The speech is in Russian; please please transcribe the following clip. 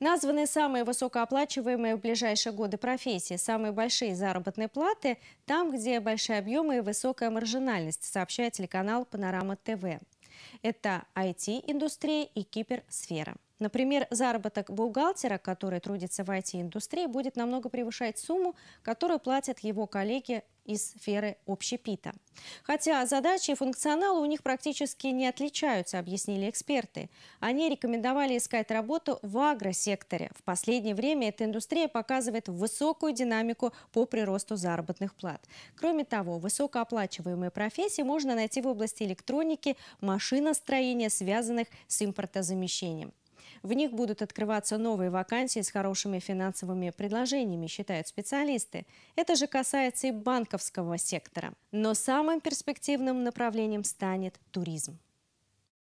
Названы самые высокооплачиваемые в ближайшие годы профессии, самые большие заработные платы там, где большие объемы и высокая маржинальность, сообщает телеканал «Панорама ТВ». Это IT-индустрия и киберсфера. Например, заработок бухгалтера, который трудится в IT-индустрии, будет намного превышать сумму, которую платят его коллеги из сферы общепита. Хотя задачи и функционалы у них практически не отличаются, объяснили эксперты. Они рекомендовали искать работу в агросекторе. В последнее время эта индустрия показывает высокую динамику по приросту заработных плат. Кроме того, высокооплачиваемые профессии можно найти в области электроники, машиностроения, связанных с импортозамещением. В них будут открываться новые вакансии с хорошими финансовыми предложениями, считают специалисты. Это же касается и банковского сектора. Но самым перспективным направлением станет туризм.